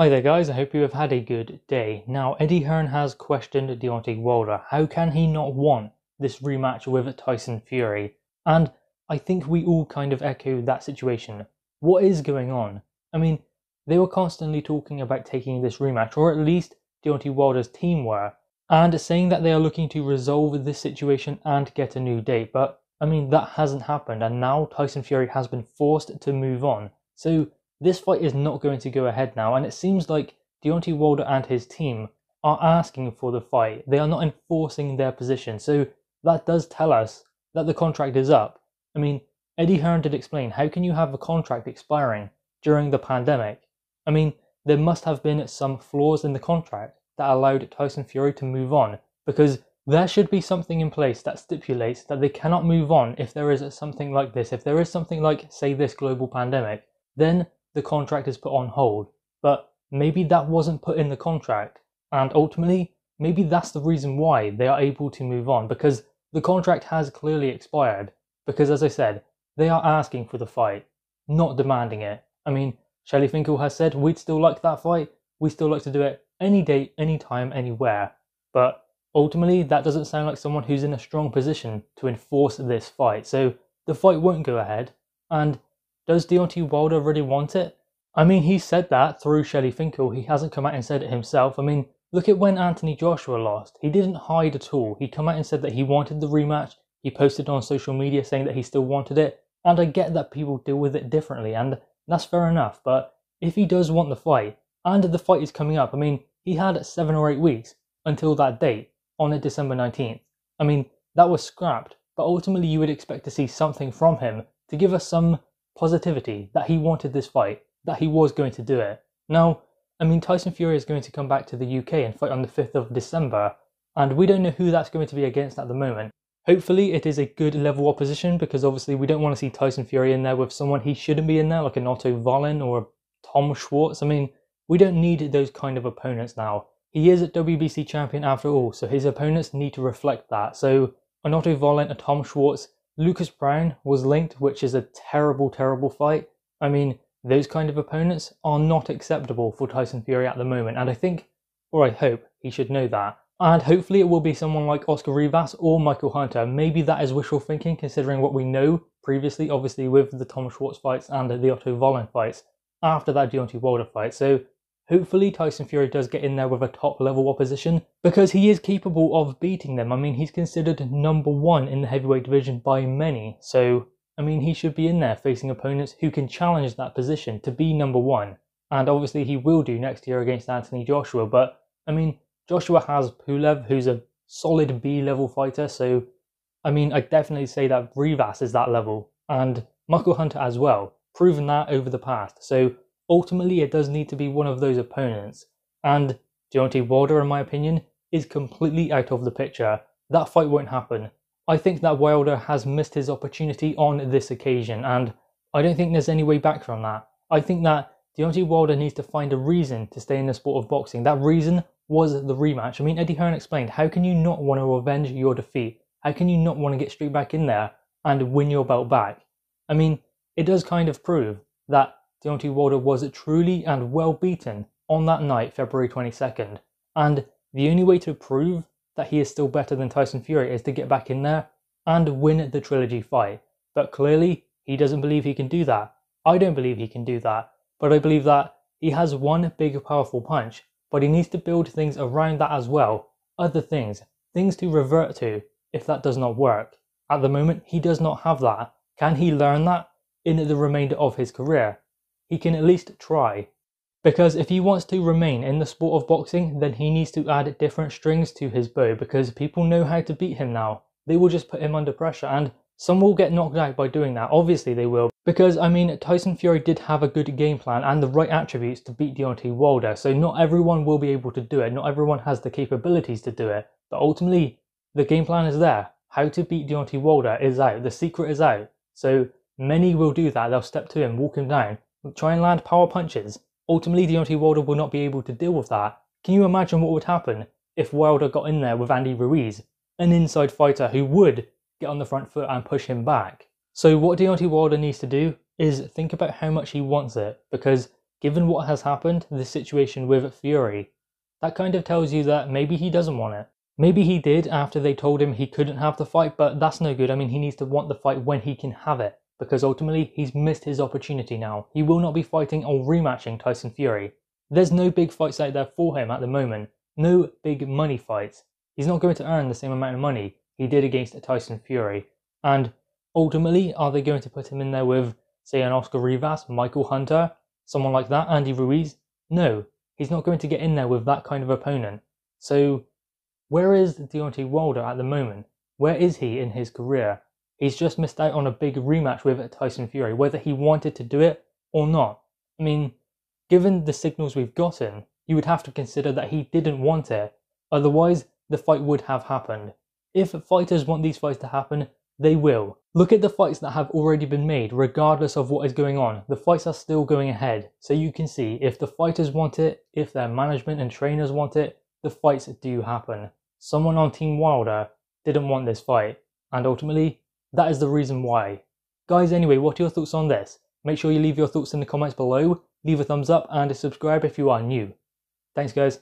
Hi there, guys. I hope you have had a good day. Now, Eddie Hearn has questioned Deontay Wilder. How can he not want this rematch with Tyson Fury? And I think we all kind of echo that situation. What is going on? I mean, they were constantly talking about taking this rematch, or at least Deontay Wilder's team were, and saying that they are looking to resolve this situation and get a new date. But I mean, that hasn't happened, and now Tyson Fury has been forced to move on. So this fight is not going to go ahead now, and it seems like Deontay Wilder and his team are asking for the fight. They are not enforcing their position, so that does tell us that the contract is up. I mean, Eddie Hearn did explain how can you have a contract expiring during the pandemic? I mean, there must have been some flaws in the contract that allowed Tyson Fury to move on because there should be something in place that stipulates that they cannot move on if there is something like this. If there is something like, say, this global pandemic, then the contract is put on hold. But maybe that wasn't put in the contract, and ultimately, maybe that's the reason why they are able to move on because the contract has clearly expired. Because as I said, they are asking for the fight, not demanding it. I mean, Shelly Finkel has said we'd still like that fight, we still like to do it any day, any time, anywhere. But ultimately, that doesn't sound like someone who's in a strong position to enforce this fight. So the fight won't go ahead, and does Deontay Wilder really want it? I mean, he said that through Shelley Finkel. He hasn't come out and said it himself. I mean, look at when Anthony Joshua lost. He didn't hide at all. He come out and said that he wanted the rematch. He posted on social media saying that he still wanted it. And I get that people deal with it differently, and that's fair enough. But if he does want the fight, and the fight is coming up, I mean, he had seven or eight weeks until that date on December 19th. I mean, that was scrapped, but ultimately you would expect to see something from him to give us some positivity that he wanted this fight, that he was going to do it. Now, I mean, Tyson Fury is going to come back to the UK and fight on the 5th of December, and we don't know who that's going to be against at the moment. Hopefully, it is a good level opposition because obviously we don't want to see Tyson Fury in there with someone he shouldn't be in there, like an Otto Valen or Tom Schwartz. I mean, we don't need those kind of opponents now. He is a WBC champion after all, so his opponents need to reflect that. So, an Otto Valen, a Tom Schwartz, Lucas Brown was linked, which is a terrible, terrible fight. I mean, those kind of opponents are not acceptable for Tyson Fury at the moment, and I think, or I hope, he should know that. And hopefully, it will be someone like Oscar Rivas or Michael Hunter. Maybe that is wishful thinking, considering what we know previously, obviously, with the Thomas Schwartz fights and the Otto Vollen fights after that Deontay Wilder fight. So Hopefully, Tyson Fury does get in there with a top level opposition because he is capable of beating them. I mean, he's considered number one in the heavyweight division by many, so I mean, he should be in there facing opponents who can challenge that position to be number one. And obviously, he will do next year against Anthony Joshua, but I mean, Joshua has Pulev, who's a solid B level fighter, so I mean, I definitely say that Rivas is that level, and Michael Hunter as well, proven that over the past. So ultimately it does need to be one of those opponents. And Deontay Wilder, in my opinion, is completely out of the picture. That fight won't happen. I think that Wilder has missed his opportunity on this occasion, and I don't think there's any way back from that. I think that Deontay Wilder needs to find a reason to stay in the sport of boxing. That reason was the rematch. I mean, Eddie Hearn explained how can you not want to avenge your defeat? How can you not want to get straight back in there and win your belt back? I mean, it does kind of prove that Deontay Wilder was truly and well beaten on that night, February 22nd. And the only way to prove that he is still better than Tyson Fury is to get back in there and win the trilogy fight. But clearly, he doesn't believe he can do that. I don't believe he can do that. But I believe that he has one big, powerful punch, but he needs to build things around that as well. Other things, things to revert to if that does not work. At the moment, he does not have that. Can he learn that in the remainder of his career? he can at least try. Because if he wants to remain in the sport of boxing, then he needs to add different strings to his bow because people know how to beat him now. They will just put him under pressure and some will get knocked out by doing that, obviously they will. Because, I mean, Tyson Fury did have a good game plan and the right attributes to beat Deontay Wilder, so not everyone will be able to do it, not everyone has the capabilities to do it. But ultimately, the game plan is there. How to beat Deontay Wilder is out, the secret is out. So many will do that, they'll step to him, walk him down, try and land power punches. Ultimately, Deontay Wilder will not be able to deal with that. Can you imagine what would happen if Wilder got in there with Andy Ruiz, an inside fighter who would get on the front foot and push him back? So, what Deontay Wilder needs to do is think about how much he wants it, because given what has happened, the situation with Fury, that kind of tells you that maybe he doesn't want it. Maybe he did after they told him he couldn't have the fight, but that's no good. I mean, he needs to want the fight when he can have it because ultimately he's missed his opportunity now. He will not be fighting or rematching Tyson Fury. There's no big fights out there for him at the moment, no big money fights. He's not going to earn the same amount of money he did against Tyson Fury. And ultimately, are they going to put him in there with, say, an Oscar Rivas, Michael Hunter, someone like that, Andy Ruiz? No, he's not going to get in there with that kind of opponent. So, where is Deontay Wilder at the moment? Where is he in his career? he's just missed out on a big rematch with Tyson Fury, whether he wanted to do it or not. I mean, given the signals we've gotten, you would have to consider that he didn't want it, otherwise, the fight would have happened. If fighters want these fights to happen, they will. Look at the fights that have already been made, regardless of what is going on. The fights are still going ahead, so you can see if the fighters want it, if their management and trainers want it, the fights do happen. Someone on Team Wilder didn't want this fight, and ultimately that is the reason why. Guys, anyway, what are your thoughts on this? Make sure you leave your thoughts in the comments below, leave a thumbs up and a subscribe if you are new. Thanks guys.